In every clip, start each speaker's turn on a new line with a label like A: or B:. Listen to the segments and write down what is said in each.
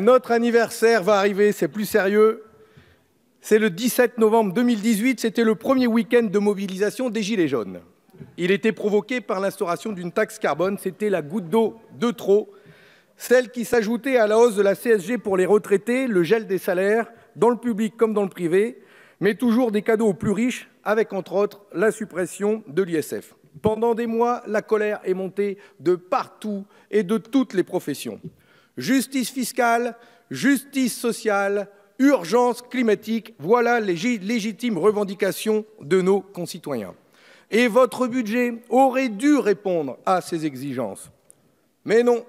A: Un autre anniversaire va arriver, c'est plus sérieux. C'est le 17 novembre 2018, c'était le premier week-end de mobilisation des Gilets jaunes. Il était provoqué par l'instauration d'une taxe carbone, c'était la goutte d'eau de trop, celle qui s'ajoutait à la hausse de la CSG pour les retraités, le gel des salaires, dans le public comme dans le privé, mais toujours des cadeaux aux plus riches, avec entre autres la suppression de l'ISF. Pendant des mois, la colère est montée de partout et de toutes les professions. Justice fiscale, justice sociale, urgence climatique, voilà les légitimes revendications de nos concitoyens. Et votre budget aurait dû répondre à ces exigences. Mais non,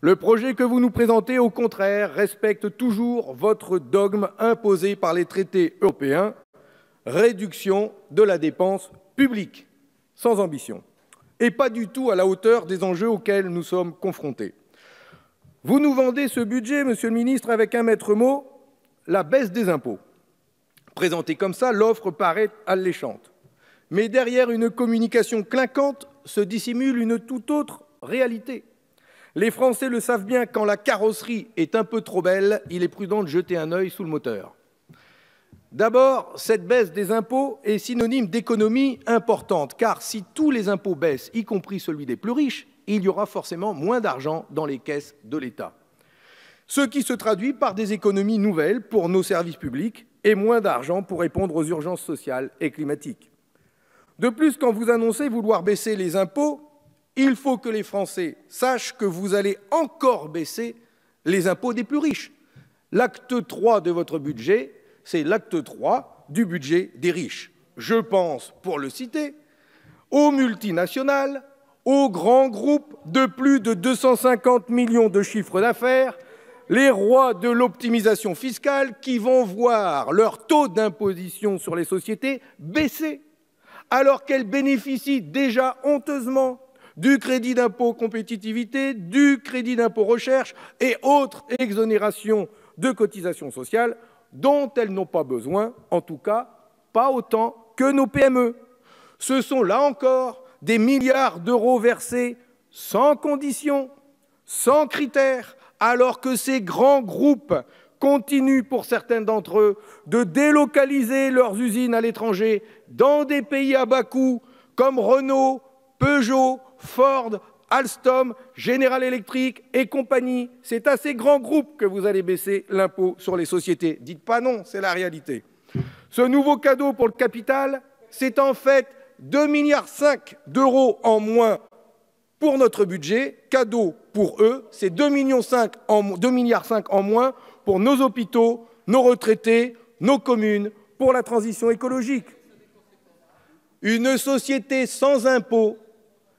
A: le projet que vous nous présentez, au contraire, respecte toujours votre dogme imposé par les traités européens, réduction de la dépense publique, sans ambition, et pas du tout à la hauteur des enjeux auxquels nous sommes confrontés. Vous nous vendez ce budget, monsieur le ministre, avec un maître mot, la baisse des impôts. Présentée comme ça, l'offre paraît alléchante. Mais derrière une communication clinquante se dissimule une toute autre réalité. Les Français le savent bien, quand la carrosserie est un peu trop belle, il est prudent de jeter un œil sous le moteur. D'abord, cette baisse des impôts est synonyme d'économie importante, car si tous les impôts baissent, y compris celui des plus riches, il y aura forcément moins d'argent dans les caisses de l'État. Ce qui se traduit par des économies nouvelles pour nos services publics et moins d'argent pour répondre aux urgences sociales et climatiques. De plus, quand vous annoncez vouloir baisser les impôts, il faut que les Français sachent que vous allez encore baisser les impôts des plus riches. L'acte 3 de votre budget, c'est l'acte 3 du budget des riches. Je pense, pour le citer, aux multinationales, aux grands groupes de plus de 250 millions de chiffres d'affaires, les rois de l'optimisation fiscale qui vont voir leur taux d'imposition sur les sociétés baisser, alors qu'elles bénéficient déjà honteusement du crédit d'impôt compétitivité, du crédit d'impôt recherche et autres exonérations de cotisations sociales dont elles n'ont pas besoin, en tout cas pas autant que nos PME. Ce sont là encore des milliards d'euros versés sans condition, sans critères, alors que ces grands groupes continuent, pour certains d'entre eux, de délocaliser leurs usines à l'étranger, dans des pays à bas coût, comme Renault, Peugeot, Ford, Alstom, General Electric et compagnie. C'est à ces grands groupes que vous allez baisser l'impôt sur les sociétés. Dites pas non, c'est la réalité. Ce nouveau cadeau pour le capital, c'est en fait 2,5 milliards d'euros en moins pour notre budget, cadeau pour eux, c'est 2,5 millions en, milliards en moins pour nos hôpitaux, nos retraités, nos communes, pour la transition écologique. Une société sans impôts,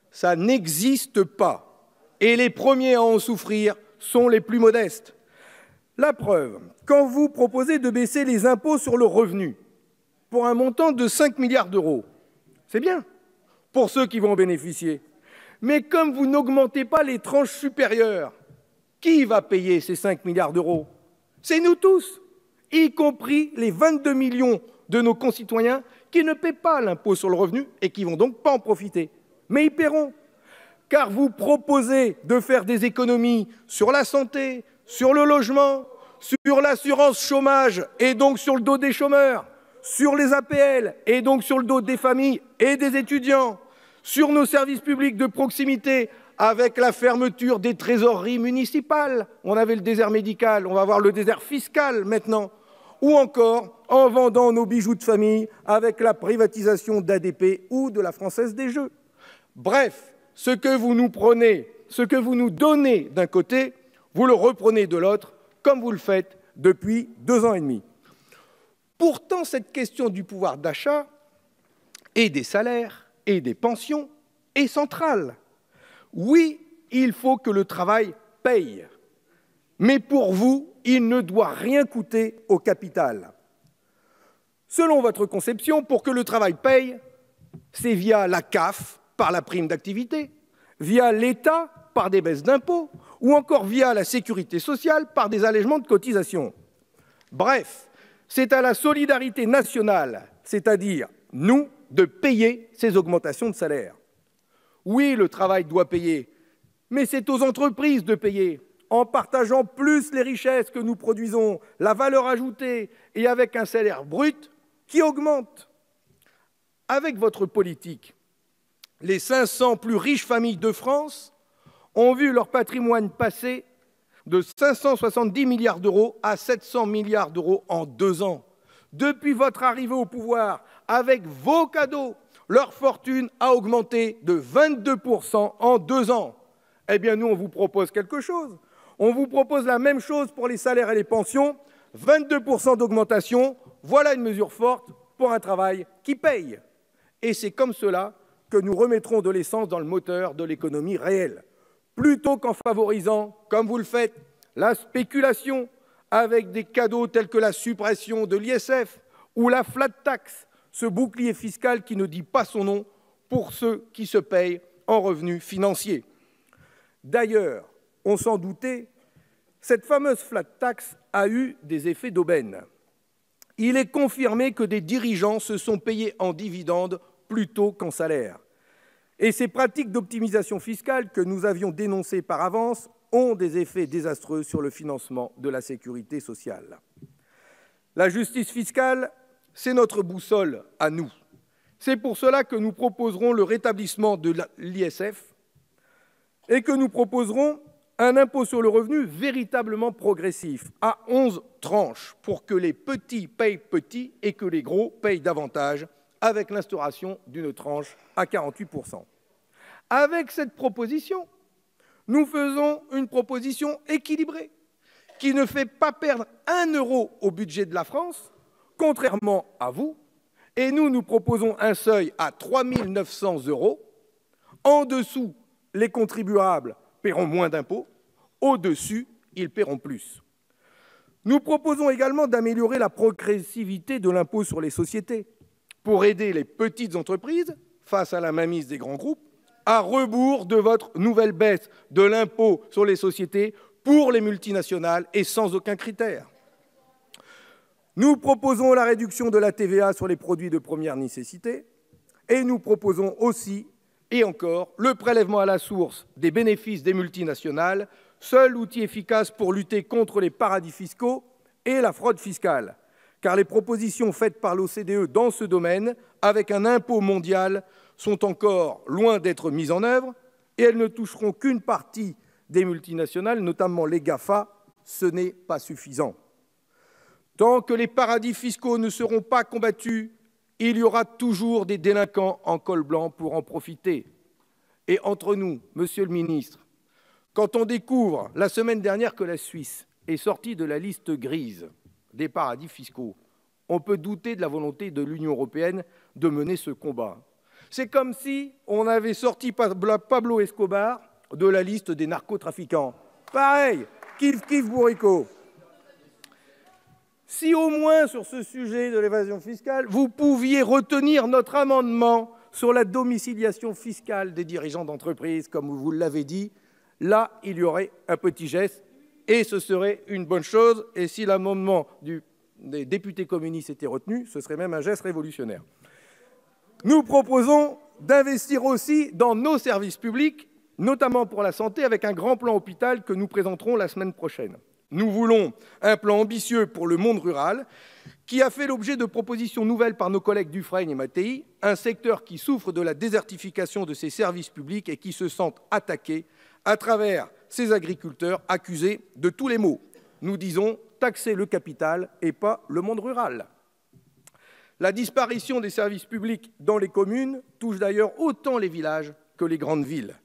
A: ça n'existe pas. Et les premiers à en souffrir sont les plus modestes. La preuve, quand vous proposez de baisser les impôts sur le revenu pour un montant de 5 milliards d'euros, c'est bien pour ceux qui vont en bénéficier. Mais comme vous n'augmentez pas les tranches supérieures, qui va payer ces 5 milliards d'euros C'est nous tous, y compris les 22 millions de nos concitoyens qui ne paient pas l'impôt sur le revenu et qui vont donc pas en profiter. Mais ils paieront, car vous proposez de faire des économies sur la santé, sur le logement, sur l'assurance chômage et donc sur le dos des chômeurs sur les APL et donc sur le dos des familles et des étudiants, sur nos services publics de proximité avec la fermeture des trésoreries municipales. On avait le désert médical, on va avoir le désert fiscal maintenant. Ou encore en vendant nos bijoux de famille avec la privatisation d'ADP ou de la Française des Jeux. Bref, ce que vous nous prenez, ce que vous nous donnez d'un côté, vous le reprenez de l'autre, comme vous le faites depuis deux ans et demi. Pourtant, cette question du pouvoir d'achat et des salaires et des pensions est centrale. Oui, il faut que le travail paye. Mais pour vous, il ne doit rien coûter au capital. Selon votre conception, pour que le travail paye, c'est via la CAF par la prime d'activité, via l'État par des baisses d'impôts, ou encore via la sécurité sociale par des allègements de cotisations. Bref, c'est à la solidarité nationale, c'est-à-dire nous, de payer ces augmentations de salaire. Oui, le travail doit payer, mais c'est aux entreprises de payer, en partageant plus les richesses que nous produisons, la valeur ajoutée, et avec un salaire brut qui augmente. Avec votre politique, les 500 plus riches familles de France ont vu leur patrimoine passer de 570 milliards d'euros à 700 milliards d'euros en deux ans. Depuis votre arrivée au pouvoir, avec vos cadeaux, leur fortune a augmenté de 22% en deux ans. Eh bien, nous, on vous propose quelque chose. On vous propose la même chose pour les salaires et les pensions. 22% d'augmentation, voilà une mesure forte pour un travail qui paye. Et c'est comme cela que nous remettrons de l'essence dans le moteur de l'économie réelle plutôt qu'en favorisant, comme vous le faites, la spéculation avec des cadeaux tels que la suppression de l'ISF ou la flat tax, ce bouclier fiscal qui ne dit pas son nom pour ceux qui se payent en revenus financiers. D'ailleurs, on s'en doutait, cette fameuse flat tax a eu des effets d'aubaine. Il est confirmé que des dirigeants se sont payés en dividendes plutôt qu'en salaire. Et ces pratiques d'optimisation fiscale que nous avions dénoncées par avance ont des effets désastreux sur le financement de la sécurité sociale. La justice fiscale, c'est notre boussole à nous. C'est pour cela que nous proposerons le rétablissement de l'ISF et que nous proposerons un impôt sur le revenu véritablement progressif, à 11 tranches, pour que les petits payent petits et que les gros payent davantage, avec l'instauration d'une tranche à 48%. Avec cette proposition, nous faisons une proposition équilibrée qui ne fait pas perdre un euro au budget de la France, contrairement à vous, et nous, nous proposons un seuil à 3 900 euros. En dessous, les contribuables paieront moins d'impôts. Au-dessus, ils paieront plus. Nous proposons également d'améliorer la progressivité de l'impôt sur les sociétés pour aider les petites entreprises face à la mainmise des grands groupes, à rebours de votre nouvelle baisse de l'impôt sur les sociétés pour les multinationales et sans aucun critère. Nous proposons la réduction de la TVA sur les produits de première nécessité et nous proposons aussi, et encore, le prélèvement à la source des bénéfices des multinationales, seul outil efficace pour lutter contre les paradis fiscaux et la fraude fiscale car les propositions faites par l'OCDE dans ce domaine, avec un impôt mondial, sont encore loin d'être mises en œuvre, et elles ne toucheront qu'une partie des multinationales, notamment les GAFA, ce n'est pas suffisant. Tant que les paradis fiscaux ne seront pas combattus, il y aura toujours des délinquants en col blanc pour en profiter. Et entre nous, Monsieur le Ministre, quand on découvre la semaine dernière que la Suisse est sortie de la liste grise, des paradis fiscaux. On peut douter de la volonté de l'Union européenne de mener ce combat. C'est comme si on avait sorti Pablo Escobar de la liste des narcotrafiquants. Pareil, kiff kiff bourrico. Si au moins sur ce sujet de l'évasion fiscale, vous pouviez retenir notre amendement sur la domiciliation fiscale des dirigeants d'entreprise, comme vous l'avez dit, là, il y aurait un petit geste et ce serait une bonne chose, et si l'amendement des députés communistes était retenu, ce serait même un geste révolutionnaire. Nous proposons d'investir aussi dans nos services publics, notamment pour la santé, avec un grand plan hôpital que nous présenterons la semaine prochaine. Nous voulons un plan ambitieux pour le monde rural, qui a fait l'objet de propositions nouvelles par nos collègues Dufresne et Mattei, un secteur qui souffre de la désertification de ses services publics et qui se sent attaqué à travers ces agriculteurs accusés de tous les maux. Nous disons taxer le capital et pas le monde rural. La disparition des services publics dans les communes touche d'ailleurs autant les villages que les grandes villes.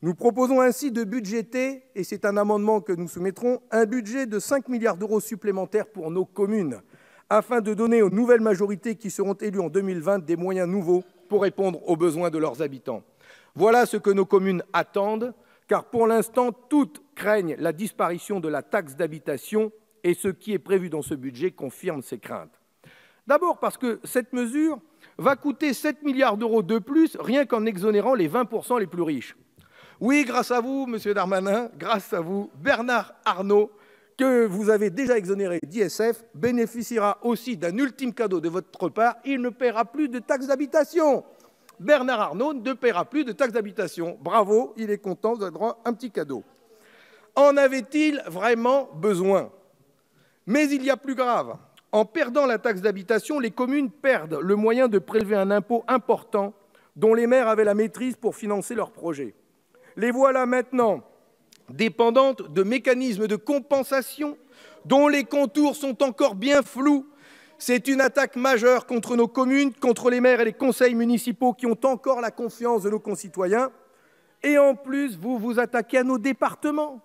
A: Nous proposons ainsi de budgéter, et c'est un amendement que nous soumettrons, un budget de 5 milliards d'euros supplémentaires pour nos communes, afin de donner aux nouvelles majorités qui seront élues en 2020 des moyens nouveaux pour répondre aux besoins de leurs habitants. Voilà ce que nos communes attendent, car pour l'instant, toutes craignent la disparition de la taxe d'habitation et ce qui est prévu dans ce budget confirme ces craintes. D'abord parce que cette mesure va coûter 7 milliards d'euros de plus rien qu'en exonérant les 20% les plus riches. Oui, grâce à vous, Monsieur Darmanin, grâce à vous, Bernard Arnault, que vous avez déjà exonéré d'ISF, bénéficiera aussi d'un ultime cadeau de votre part, il ne paiera plus de taxe d'habitation. Bernard Arnault ne paiera plus de taxe d'habitation. Bravo, il est content, vous un petit cadeau. En avait-il vraiment besoin Mais il y a plus grave. En perdant la taxe d'habitation, les communes perdent le moyen de prélever un impôt important dont les maires avaient la maîtrise pour financer leurs projets. Les voilà maintenant dépendantes de mécanismes de compensation dont les contours sont encore bien flous c'est une attaque majeure contre nos communes, contre les maires et les conseils municipaux qui ont encore la confiance de nos concitoyens. Et en plus, vous vous attaquez à nos départements,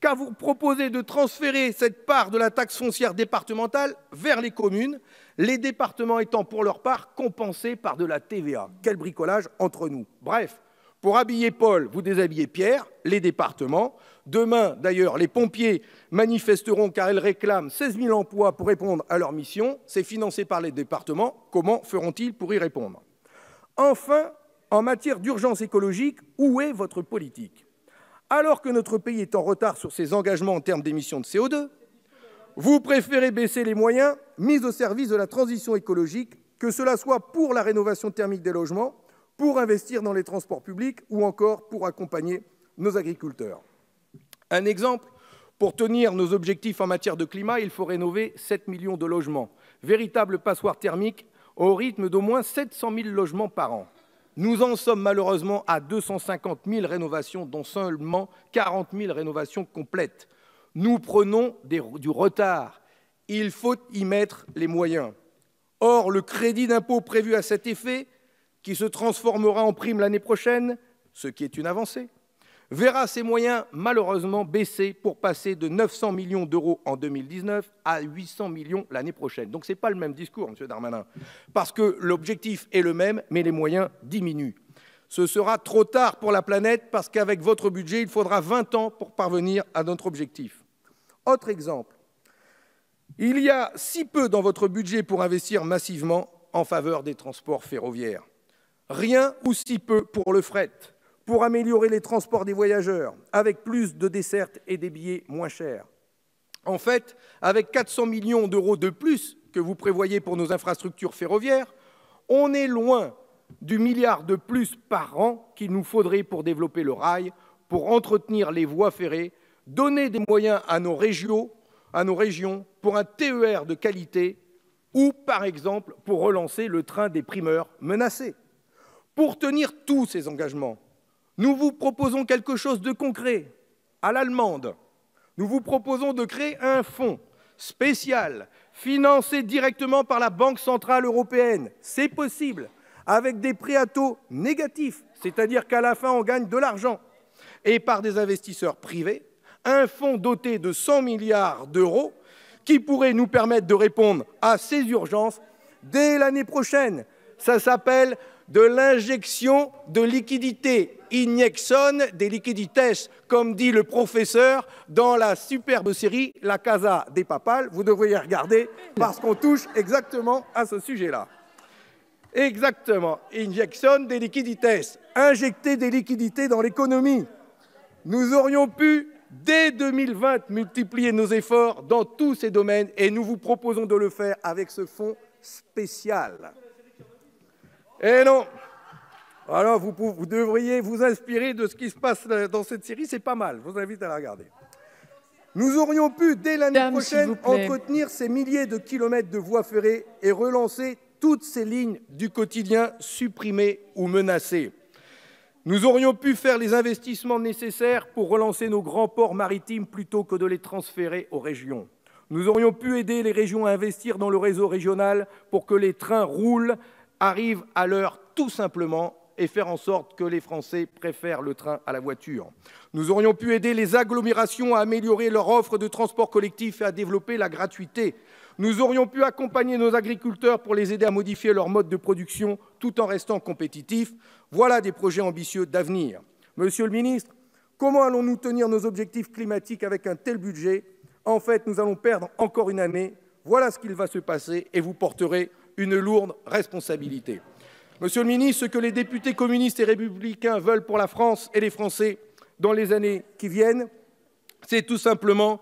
A: car vous proposez de transférer cette part de la taxe foncière départementale vers les communes, les départements étant pour leur part compensés par de la TVA. Quel bricolage entre nous Bref, pour habiller Paul, vous déshabillez Pierre, les départements, Demain, d'ailleurs, les pompiers manifesteront car elles réclament 16 000 emplois pour répondre à leur mission. C'est financé par les départements. Comment feront-ils pour y répondre Enfin, en matière d'urgence écologique, où est votre politique Alors que notre pays est en retard sur ses engagements en termes d'émissions de CO2, vous préférez baisser les moyens mis au service de la transition écologique, que cela soit pour la rénovation thermique des logements, pour investir dans les transports publics ou encore pour accompagner nos agriculteurs. Un exemple, pour tenir nos objectifs en matière de climat, il faut rénover 7 millions de logements, véritable passoire thermique au rythme d'au moins 700 000 logements par an. Nous en sommes malheureusement à 250 000 rénovations, dont seulement 40 000 rénovations complètes. Nous prenons du retard. Il faut y mettre les moyens. Or, le crédit d'impôt prévu à cet effet, qui se transformera en prime l'année prochaine, ce qui est une avancée, verra ses moyens malheureusement baisser pour passer de 900 millions d'euros en 2019 à 800 millions l'année prochaine. Donc ce n'est pas le même discours, Monsieur Darmanin, parce que l'objectif est le même, mais les moyens diminuent. Ce sera trop tard pour la planète parce qu'avec votre budget, il faudra 20 ans pour parvenir à notre objectif. Autre exemple, il y a si peu dans votre budget pour investir massivement en faveur des transports ferroviaires. Rien ou si peu pour le fret pour améliorer les transports des voyageurs, avec plus de dessertes et des billets moins chers. En fait, avec 400 millions d'euros de plus que vous prévoyez pour nos infrastructures ferroviaires, on est loin du milliard de plus par an qu'il nous faudrait pour développer le rail, pour entretenir les voies ferrées, donner des moyens à nos régions, à nos régions pour un TER de qualité ou, par exemple, pour relancer le train des primeurs menacés. Pour tenir tous ces engagements, nous vous proposons quelque chose de concret, à l'allemande. Nous vous proposons de créer un fonds spécial, financé directement par la Banque Centrale Européenne. C'est possible, avec des prêts à taux négatifs, c'est-à-dire qu'à la fin, on gagne de l'argent, et par des investisseurs privés, un fonds doté de 100 milliards d'euros qui pourrait nous permettre de répondre à ces urgences dès l'année prochaine. Ça s'appelle de l'injection de liquidités Injection des liquidités, comme dit le professeur dans la superbe série La Casa des Papales. Vous devriez regarder parce qu'on touche exactement à ce sujet-là. Exactement, injection des liquidités, injecter des liquidités dans l'économie. Nous aurions pu, dès 2020, multiplier nos efforts dans tous ces domaines et nous vous proposons de le faire avec ce fonds spécial. Et eh non alors, vous, devriez vous inspirer de ce qui se passe euh, dans cette série. C'est pas mal. Je vous invite à la regarder. Nous aurions pu, dès l'année prochaine, entretenir ces milliers de kilomètres de voies ferrées et relancer toutes ces lignes du quotidien supprimées ou menacées. Nous aurions pu faire les investissements nécessaires pour relancer nos grands ports maritimes plutôt que de les transférer aux régions. Nous aurions pu aider les régions à investir dans le réseau régional pour que les trains roulent, arrivent à l'heure tout simplement et faire en sorte que les Français préfèrent le train à la voiture. Nous aurions pu aider les agglomérations à améliorer leur offre de transport collectif et à développer la gratuité. Nous aurions pu accompagner nos agriculteurs pour les aider à modifier leur mode de production tout en restant compétitifs. Voilà des projets ambitieux d'avenir. Monsieur le ministre, comment allons-nous tenir nos objectifs climatiques avec un tel budget En fait, nous allons perdre encore une année. Voilà ce qu'il va se passer et vous porterez une lourde responsabilité. Monsieur le ministre, ce que les députés communistes et républicains veulent pour la France et les Français dans les années qui viennent, c'est tout simplement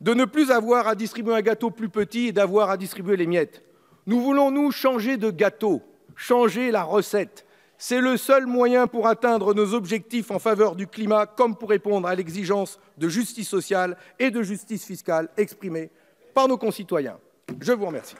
A: de ne plus avoir à distribuer un gâteau plus petit et d'avoir à distribuer les miettes. Nous voulons, nous, changer de gâteau, changer la recette. C'est le seul moyen pour atteindre nos objectifs en faveur du climat, comme pour répondre à l'exigence de justice sociale et de justice fiscale exprimée par nos concitoyens. Je vous remercie.